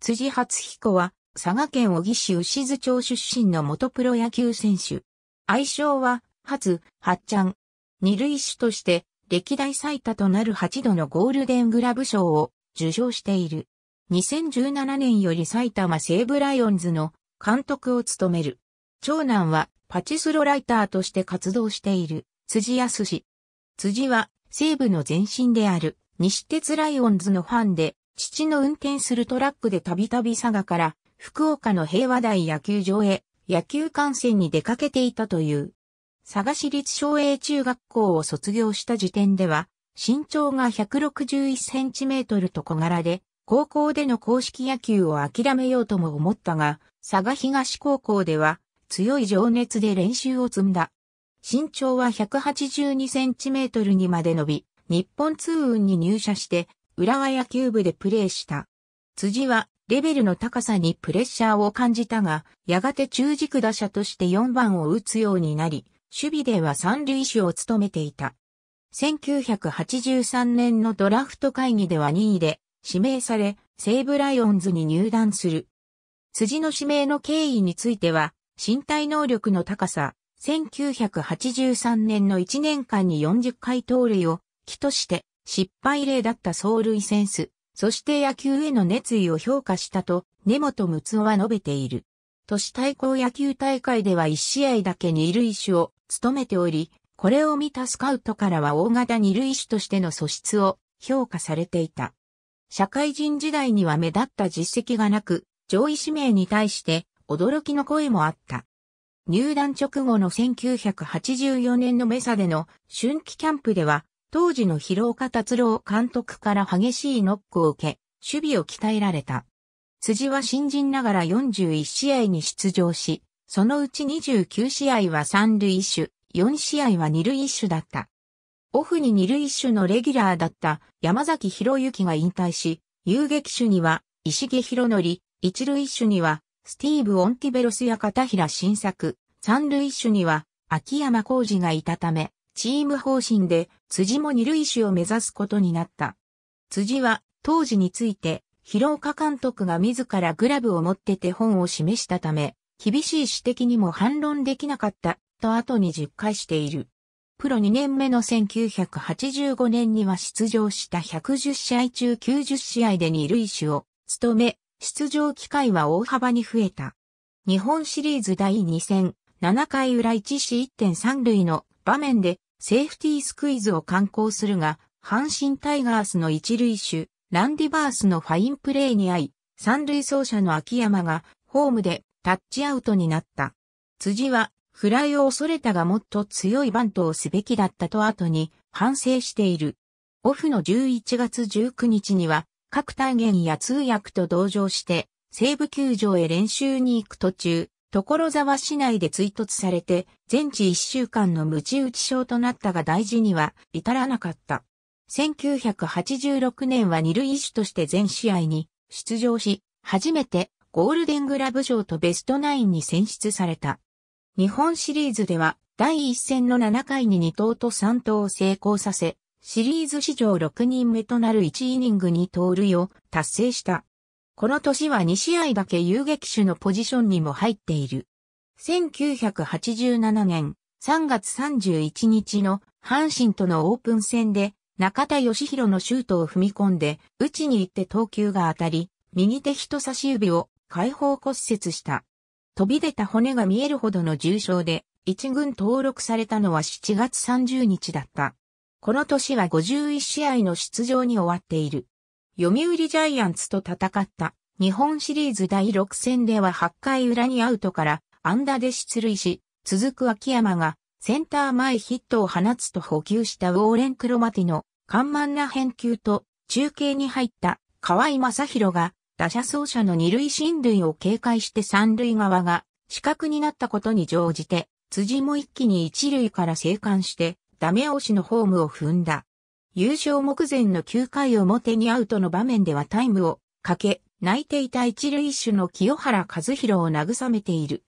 辻初彦は、佐賀県小城市牛津町出身の元プロ野球選手。愛称は、初、八ちゃん。二塁手として、歴代最多となる8度のゴールデングラブ賞を受賞している。2017年より埼玉西武ライオンズの監督を務める。長男はパチスロライターとして活動している辻康氏。辻は西武の前身である西鉄ライオンズのファンで父の運転するトラックでたびたび佐賀から福岡の平和台野球場へ野球観戦に出かけていたという。佐賀市立昭栄中学校を卒業した時点では、身長が161センチメートルと小柄で、高校での公式野球を諦めようとも思ったが、佐賀東高校では強い情熱で練習を積んだ。身長は182センチメートルにまで伸び、日本通運に入社して浦和野球部でプレーした。辻はレベルの高さにプレッシャーを感じたが、やがて中軸打者として4番を打つようになり、守備では三塁手を務めていた。1983年のドラフト会議では2位で指名され、西武ライオンズに入団する。辻の指名の経緯については、身体能力の高さ、1983年の1年間に40回盗塁を、起として、失敗例だった走塁センス、そして野球への熱意を評価したと根本睦夫は述べている。都市対抗野球大会では1試合だけ二塁手を務めており、これを見たスカウトからは大型二塁手としての素質を評価されていた。社会人時代には目立った実績がなく、上位指名に対して驚きの声もあった。入団直後の1984年のメサでの春季キャンプでは当時の広岡達郎監督から激しいノックを受け、守備を鍛えられた。辻は新人ながら41試合に出場し、そのうち29試合は三塁手、4試合は二塁手だった。オフに二塁手のレギュラーだった山崎博之が引退し、遊撃手には石毛博則、一塁手にはスティーブ・オンティベロスや片平新作、三塁手には秋山浩二がいたため、チーム方針で辻も二塁手を目指すことになった。辻は当時について広岡監督が自らグラブを持って手本を示したため、厳しい指摘にも反論できなかったと後に実感している。プロ2年目の1985年には出場した110試合中90試合で二塁手を務め、出場機会は大幅に増えた。日本シリーズ第2戦、7回裏1死1.3塁の場面でセーフティースクイズを敢行するが、阪神タイガースの一塁手、ランディバースのファインプレーに合い、三塁走者の秋山がホームでタッチアウトになった。辻はフライを恐れたがもっと強いバントをすべきだったと後に反省している。オフの11月19日には各体元や通訳と同乗して西部球場へ練習に行く途中、所沢市内で追突されて、全治一週間の無知打ち症となったが大事には至らなかった。1986年は二塁手として全試合に出場し、初めてゴールデングラブ賞とベストナインに選出された。日本シリーズでは第1戦の7回に2投と3投を成功させ、シリーズ史上6人目となる1イニングに盗塁を達成した。この年は2試合だけ遊撃手のポジションにも入っている。1987年3月31日の阪神とのオープン戦で中田義弘のシュートを踏み込んで、打ちに行って投球が当たり、右手人差し指を解放骨折した。飛び出た骨が見えるほどの重傷で、一軍登録されたのは7月30日だった。この年は51試合の出場に終わっている。読売ジャイアンツと戦った日本シリーズ第6戦では8回裏にアウトから安打で出塁し、続く秋山がセンター前ヒットを放つと補給したウォーレン・クロマティの緩慢な返球と中継に入った河合正宏が打者走者の二塁進塁を警戒して三塁側が死角になったことに乗じて辻も一気に一塁から生還してダメ押しのホームを踏んだ。優勝目前の9回表にアウトの場面ではタイムをかけ、泣いていた一塁手の清原和弘を慰めている。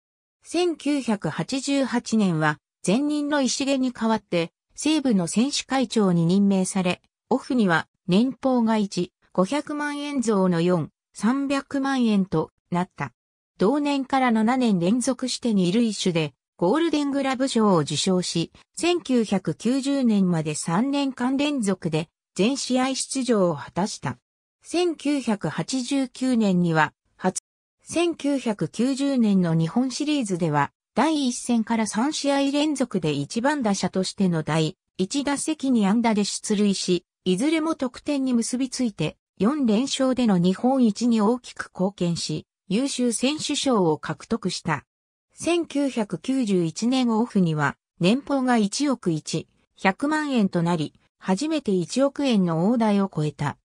1988年は前任の石毛に代わって西部の選手会長に任命され、オフには年俸が1、500万円増の4、300万円となった。同年から7年連続して二塁手でゴールデングラブ賞を受賞し、1990年まで3年間連続で全試合出場を果たした。1989年には、初、1990年の日本シリーズでは、第1戦から3試合連続で1番打者としての第1打席に安打で出塁し、いずれも得点に結びついて、4連勝での日本一に大きく貢献し、優秀選手賞を獲得した。1991年オフには年俸が1億1、100万円となり、初めて1億円の大台を超えた。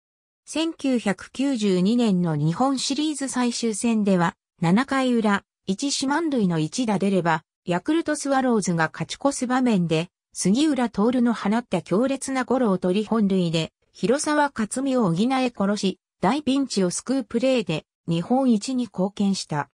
1992年の日本シリーズ最終戦では、7回裏、1四万塁の1打出れば、ヤクルトスワローズが勝ち越す場面で、杉浦徹の放った強烈なゴロを取り本塁で、広沢克美を補え殺し、大ピンチを救うプレーで、日本一に貢献した。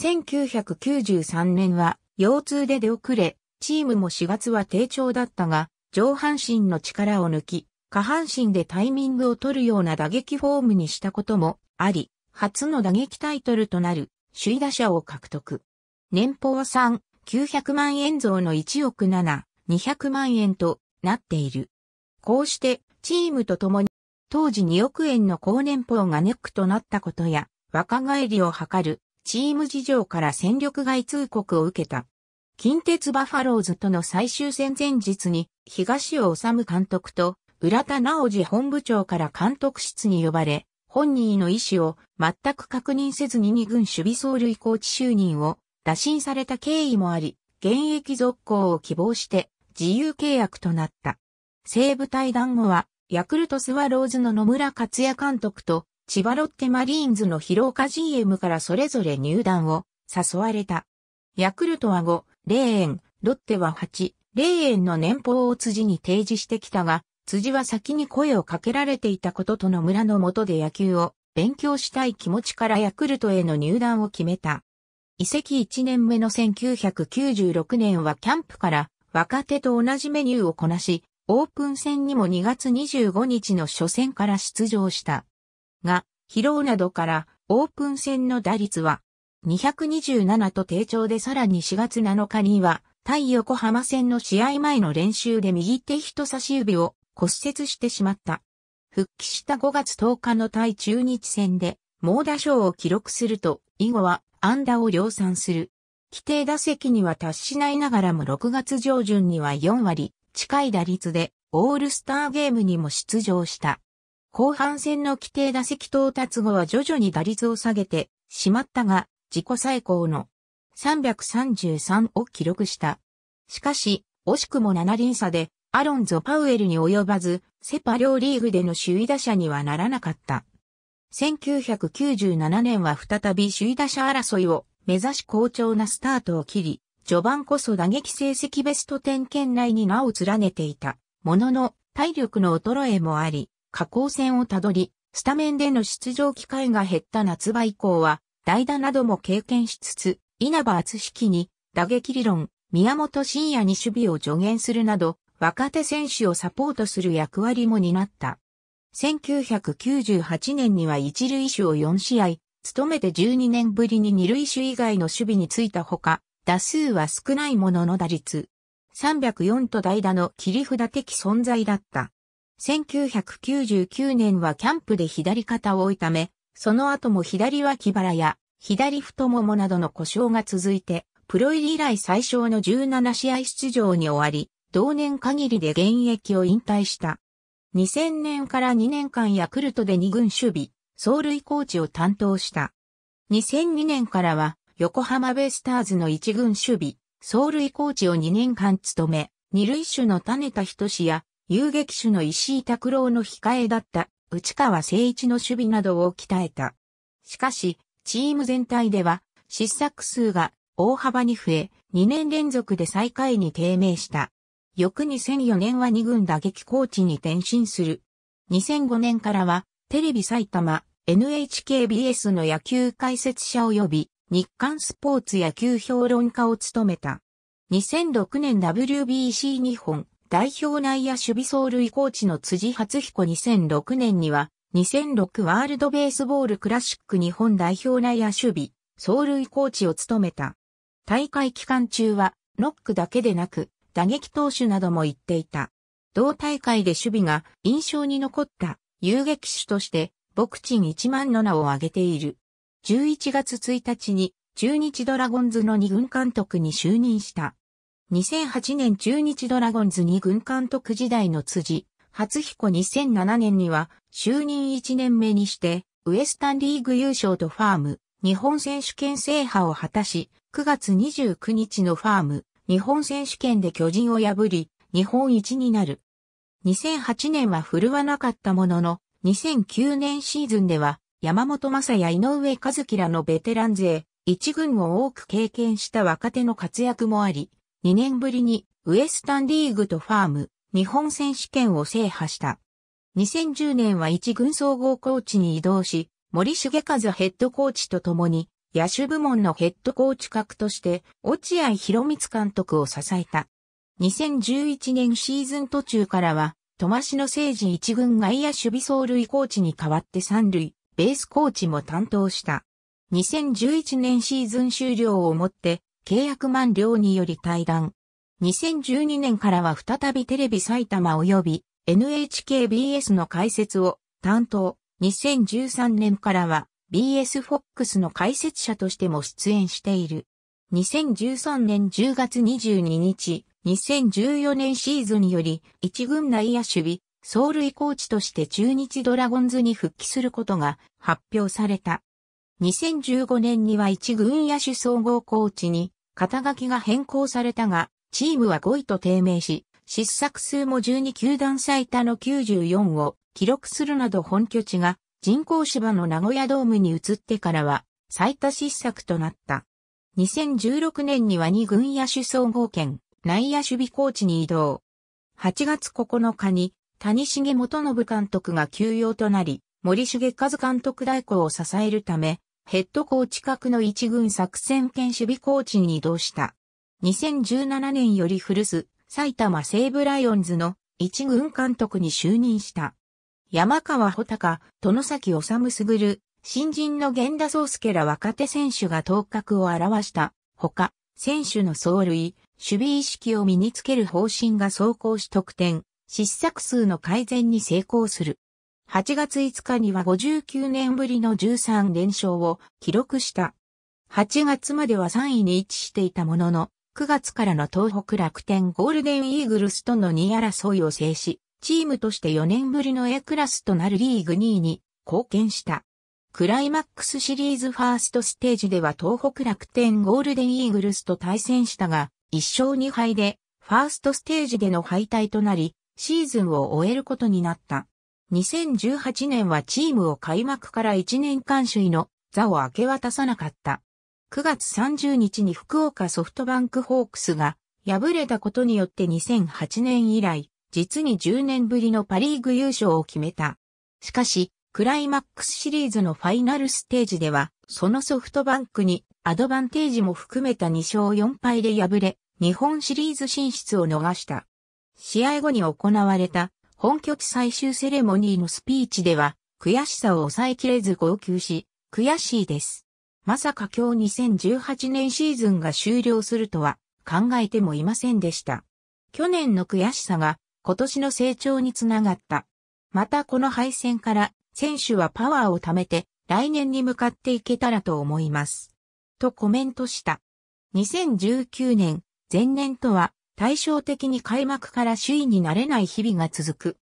1993年は腰痛で出遅れ、チームも4月は低調だったが、上半身の力を抜き、下半身でタイミングを取るような打撃フォームにしたこともあり、初の打撃タイトルとなる首位打者を獲得。年俸は3、900万円増の1億7、200万円となっている。こうしてチームと共に当時2億円の高年俸がネックとなったことや若返りを図るチーム事情から戦力外通告を受けた。近鉄バファローズとの最終戦前日に、東尾治監督と、浦田直次本部長から監督室に呼ばれ、本人の意思を全く確認せずに2軍守備走塁コーチ就任を打診された経緯もあり、現役続行を希望して自由契約となった。西武対談後は、ヤクルトスワローズの野村克也監督と千葉ロッテマリーンズの広岡 GM からそれぞれ入団を誘われた。ヤクルトは5、0円、ロッテは8、0円の年俸を辻に提示してきたが、辻は先に声をかけられていたこととの村の下で野球を勉強したい気持ちからヤクルトへの入団を決めた。移籍1年目の1996年はキャンプから若手と同じメニューをこなし、オープン戦にも2月25日の初戦から出場した。が、疲労などからオープン戦の打率は227と低調でさらに4月7日には対横浜戦の試合前の練習で右手人差し指を骨折してしまった。復帰した5月10日の対中日戦で猛打賞を記録すると以後は安打を量産する。規定打席には達しないながらも6月上旬には4割近い打率でオールスターゲームにも出場した。後半戦の規定打席到達後は徐々に打率を下げてしまったが、自己最高の333を記録した。しかし、惜しくも7厘差で、アロンゾ・パウエルに及ばず、セパ両リーグでの首位打者にはならなかった。1997年は再び首位打者争いを目指し好調なスタートを切り、序盤こそ打撃成績ベスト10圏内に名を連ねていた。ものの、体力の衰えもあり、下降戦をたどり、スタメンでの出場機会が減った夏場以降は、代打なども経験しつつ、稲葉厚式に、打撃理論、宮本慎也に守備を助言するなど、若手選手をサポートする役割も担った。1998年には一塁手を4試合、務めて12年ぶりに二塁手以外の守備についたほか、打数は少ないものの打率。304と代打の切り札的存在だった。1999年はキャンプで左肩を痛め、その後も左脇腹や左太ももなどの故障が続いて、プロ入り以来最小の17試合出場に終わり、同年限りで現役を引退した。2000年から2年間ヤクルトで2軍守備、走塁コーチを担当した。2002年からは横浜ベイスターズの1軍守備、走塁コーチを2年間務め、二塁手の種田仁や遊撃手の石井拓郎の控えだった内川誠一の守備などを鍛えた。しかし、チーム全体では失策数が大幅に増え、2年連続で最下位に低迷した。翌2004年は2軍打撃コーチに転身する。2005年からは、テレビ埼玉、NHKBS の野球解説者及び、日刊スポーツ野球評論家を務めた。2006年 WBC 日本代表内野守備走塁コーチの辻初彦2006年には、2006ワールドベースボールクラシック日本代表内野守備、走塁コーチを務めた。大会期間中は、ノックだけでなく、打撃投手なども行っていた。同大会で守備が印象に残った遊撃手として、牧賃1万の名を挙げている。11月1日に中日ドラゴンズの2軍監督に就任した。2008年中日ドラゴンズに軍監督時代の辻、初彦2007年には就任1年目にして、ウエスタンリーグ優勝とファーム、日本選手権制覇を果たし、9月29日のファーム、日本選手権で巨人を破り、日本一になる。2008年は振るわなかったものの、2009年シーズンでは、山本正也井上和樹らのベテラン勢、一軍を多く経験した若手の活躍もあり、2年ぶりにウエスタンリーグとファーム日本選手権を制覇した。2010年は一軍総合コーチに移動し、森重和ヘッドコーチと共に野手部門のヘッドコーチ格として落合博光監督を支えた。2011年シーズン途中からは、戸間の聖治一軍外野守備走塁コーチに代わって三塁、ベースコーチも担当した。2011年シーズン終了をもって、契約満了により退団。2012年からは再びテレビ埼玉及び NHKBS の解説を担当。2013年からは BSFOX の解説者としても出演している。2013年10月22日、2014年シーズンにより一軍内野守備、走塁コーチとして中日ドラゴンズに復帰することが発表された。2015年には一軍野手総合コーチに肩書きが変更されたが、チームは5位と低迷し、失策数も12球団最多の94を記録するなど本拠地が人工芝の名古屋ドームに移ってからは最多失策となった。2016年には2軍野手総合権、内野守備コーチに移動。8月9日に谷重元信監督が休養となり、森重和監督代行を支えるため、ヘッドコーチ格の一軍作戦兼守備コーチに移動した。2017年より古巣、埼玉西武ライオンズの一軍監督に就任した。山川穂高、殿崎治すぐる、新人の源田壮介ら若手選手が頭角を表したほか、選手の走塁、守備意識を身につける方針が走行し得点、失策数の改善に成功する。8月5日には59年ぶりの13連勝を記録した。8月までは3位に位置していたものの、9月からの東北楽天ゴールデンイーグルスとの2位争いを制し、チームとして4年ぶりの A クラスとなるリーグ2位に貢献した。クライマックスシリーズファーストステージでは東北楽天ゴールデンイーグルスと対戦したが、1勝2敗で、ファーストステージでの敗退となり、シーズンを終えることになった。2018年はチームを開幕から1年間首位の座を明け渡さなかった。9月30日に福岡ソフトバンクホークスが敗れたことによって2008年以来、実に10年ぶりのパリーグ優勝を決めた。しかし、クライマックスシリーズのファイナルステージでは、そのソフトバンクにアドバンテージも含めた2勝4敗で敗れ、日本シリーズ進出を逃した。試合後に行われた本拠地最終セレモニーのスピーチでは、悔しさを抑えきれず号泣し、悔しいです。まさか今日2018年シーズンが終了するとは考えてもいませんでした。去年の悔しさが今年の成長につながった。またこの敗戦から選手はパワーを貯めて来年に向かっていけたらと思います。とコメントした。2019年、前年とは対照的に開幕から首位になれない日々が続く。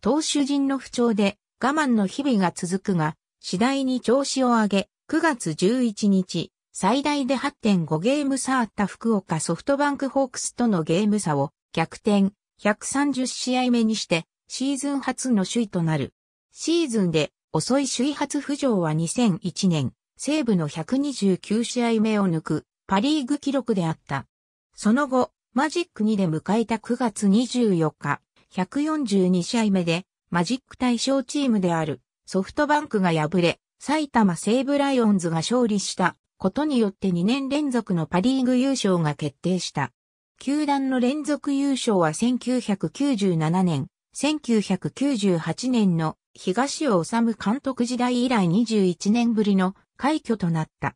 投手陣の不調で我慢の日々が続くが、次第に調子を上げ、9月11日、最大で8.5ゲーム差あった福岡ソフトバンクホークスとのゲーム差を逆転、130試合目にして、シーズン初の首位となる。シーズンで遅い首位初浮上は2001年、西部の129試合目を抜くパリーグ記録であった。その後、マジック2で迎えた9月24日、142試合目で、マジック対象チームであるソフトバンクが敗れ、埼玉西武ライオンズが勝利したことによって2年連続のパリーグ優勝が決定した。球団の連続優勝は1997年、1998年の東尾治監督時代以来21年ぶりの快挙となった。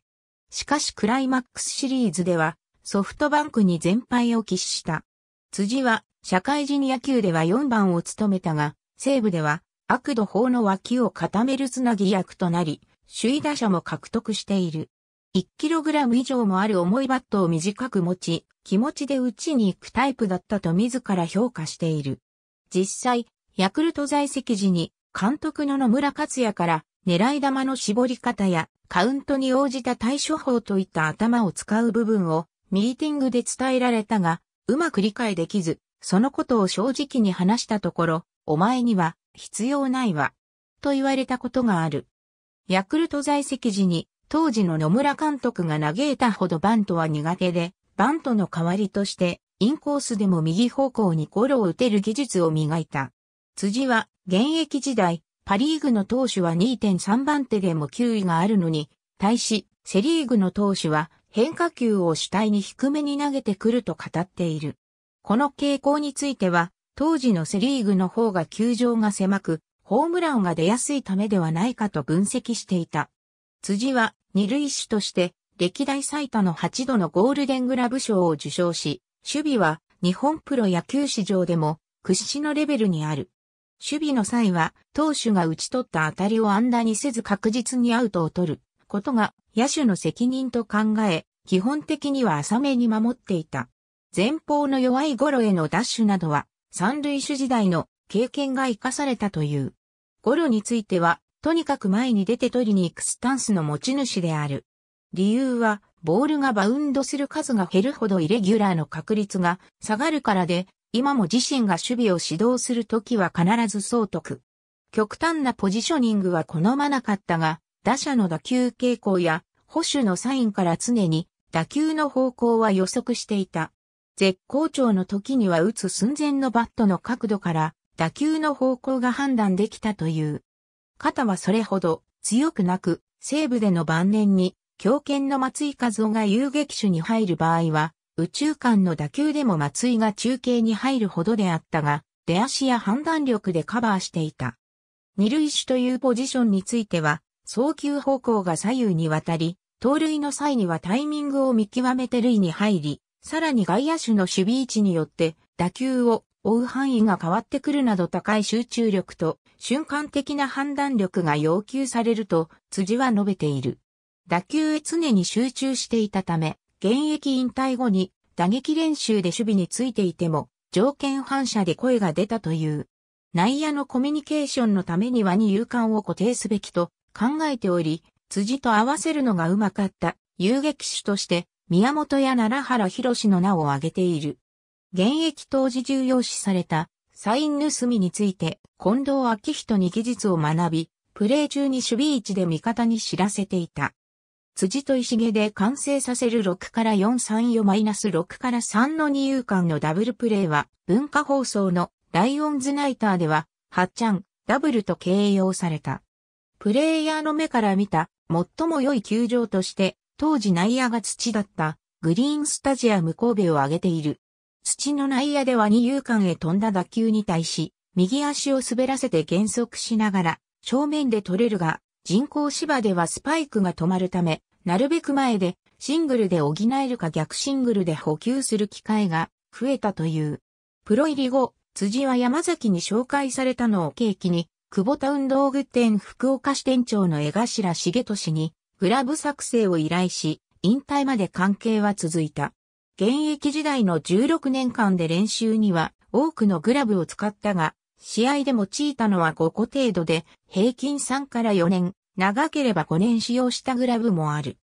しかしクライマックスシリーズではソフトバンクに全敗を喫した。辻は、社会人野球では4番を務めたが、西部では、悪度法の脇を固めるつなぎ役となり、首位打者も獲得している。1kg 以上もある重いバットを短く持ち、気持ちで打ちに行くタイプだったと自ら評価している。実際、ヤクルト在籍時に監督の野村克也から狙い球の絞り方やカウントに応じた対処法といった頭を使う部分をミーティングで伝えられたが、うまく理解できず、そのことを正直に話したところ、お前には必要ないわ。と言われたことがある。ヤクルト在籍時に当時の野村監督が嘆いたほどバントは苦手で、バントの代わりとしてインコースでも右方向にゴロを打てる技術を磨いた。辻は現役時代、パリーグの投手は2.3番手でも球威があるのに、対しセリーグの投手は変化球を主体に低めに投げてくると語っている。この傾向については、当時のセリーグの方が球場が狭く、ホームランが出やすいためではないかと分析していた。辻は二塁手として歴代最多の8度のゴールデングラブ賞を受賞し、守備は日本プロ野球史上でも屈指のレベルにある。守備の際は投手が打ち取った当たりを安打にせず確実にアウトを取る。ことが野手の責任と考え、基本的には浅めに守っていた。前方の弱いゴロへのダッシュなどは、三塁手時代の経験が活かされたという。ゴロについては、とにかく前に出て取りに行くスタンスの持ち主である。理由は、ボールがバウンドする数が減るほどイレギュラーの確率が下がるからで、今も自身が守備を指導するときは必ず総督。極端なポジショニングは好まなかったが、打者の打球傾向や保守のサインから常に打球の方向は予測していた。絶好調の時には打つ寸前のバットの角度から打球の方向が判断できたという。肩はそれほど強くなく、西部での晩年に強肩の松井和夫が遊撃手に入る場合は、宇宙間の打球でも松井が中継に入るほどであったが、出足や判断力でカバーしていた。二塁手というポジションについては、送球方向が左右にわたり、盗塁の際にはタイミングを見極めて塁に入り、さらに外野手の守備位置によって打球を追う範囲が変わってくるなど高い集中力と瞬間的な判断力が要求されると辻は述べている。打球へ常に集中していたため、現役引退後に打撃練習で守備についていても条件反射で声が出たという。内野のコミュニケーションのためには二遊間を固定すべきと考えており、辻と合わせるのがうまかった遊撃手として宮本や奈良原博の名を挙げている。現役当時重要視されたサイン盗みについて近藤昭人に技術を学び、プレー中に守備位置で味方に知らせていた。辻と石毛で完成させる6から434-6から3の二遊間のダブルプレーは文化放送のライオンズナイターでは、はっちゃん、ダブルと形容された。プレイヤーの目から見た最も良い球場として、当時内野が土だったグリーンスタジアム神戸を挙げている。土の内野では二遊間へ飛んだ打球に対し、右足を滑らせて減速しながら、正面で取れるが、人工芝ではスパイクが止まるため、なるべく前で、シングルで補えるか逆シングルで補給する機会が増えたという。プロ入り後、辻は山崎に紹介されたのを契機に、久保田運動具店福岡支店長の江頭茂俊にグラブ作成を依頼し、引退まで関係は続いた。現役時代の16年間で練習には多くのグラブを使ったが、試合で用いたのは5個程度で、平均3から4年、長ければ5年使用したグラブもある。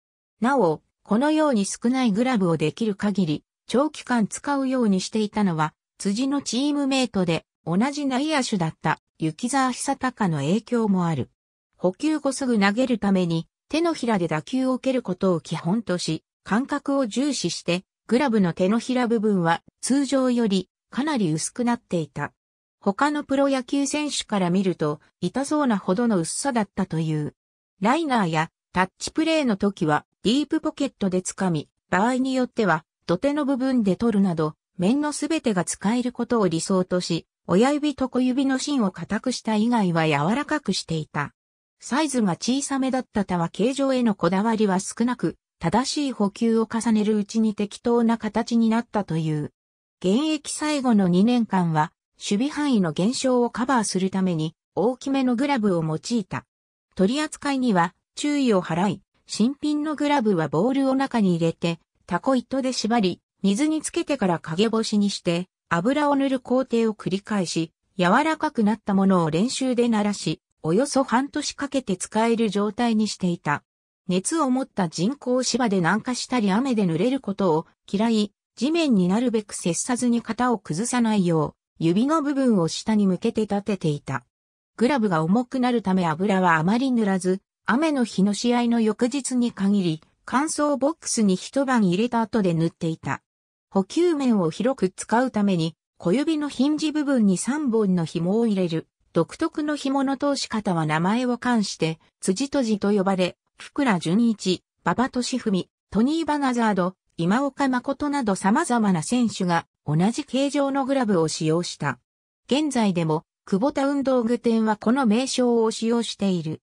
なお、このように少ないグラブをできる限り、長期間使うようにしていたのは、辻のチームメイトで、同じ内野手だった雪沢久隆の影響もある。補給後すぐ投げるために手のひらで打球を蹴ることを基本とし、感覚を重視して、グラブの手のひら部分は通常よりかなり薄くなっていた。他のプロ野球選手から見ると痛そうなほどの薄さだったという。ライナーやタッチプレーの時はディープポケットで掴み、場合によっては土手の部分で取るなど、面のすべてが使えることを理想とし、親指と小指の芯を硬くした以外は柔らかくしていた。サイズが小さめだった他は形状へのこだわりは少なく、正しい補給を重ねるうちに適当な形になったという。現役最後の2年間は、守備範囲の減少をカバーするために、大きめのグラブを用いた。取り扱いには、注意を払い、新品のグラブはボールを中に入れて、タコ糸で縛り、水につけてから陰干しにして、油を塗る工程を繰り返し、柔らかくなったものを練習で鳴らし、およそ半年かけて使える状態にしていた。熱を持った人工芝で軟化したり雨で濡れることを嫌い、地面になるべく接さずに型を崩さないよう、指の部分を下に向けて立てていた。グラブが重くなるため油はあまり塗らず、雨の日の試合の翌日に限り、乾燥ボックスに一晩入れた後で塗っていた。補給面を広く使うために、小指のヒンジ部分に3本の紐を入れる。独特の紐の通し方は名前を冠して、辻とじと呼ばれ、福良純一、馬場俊文、トニー・バナザード、今岡誠など様々な選手が同じ形状のグラブを使用した。現在でも、久保田運動具店はこの名称を使用している。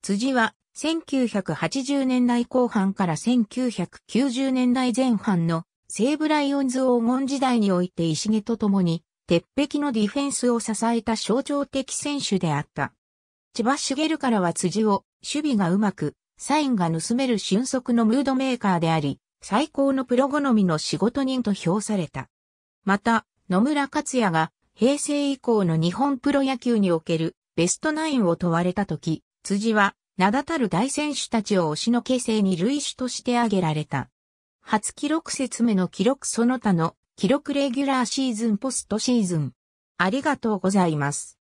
辻は、1980年代後半から1990年代前半の西武ライオンズ黄金時代において石毛と共に、鉄壁のディフェンスを支えた象徴的選手であった。千葉茂からは辻を、守備がうまく、サインが盗める俊足のムードメーカーであり、最高のプロ好みの仕事人と評された。また、野村克也が平成以降の日本プロ野球におけるベストナインを問われたとき、辻は名だたる大選手たちを推しの形成に類種として挙げられた。初記録説明の記録その他の記録レギュラーシーズンポストシーズン。ありがとうございます。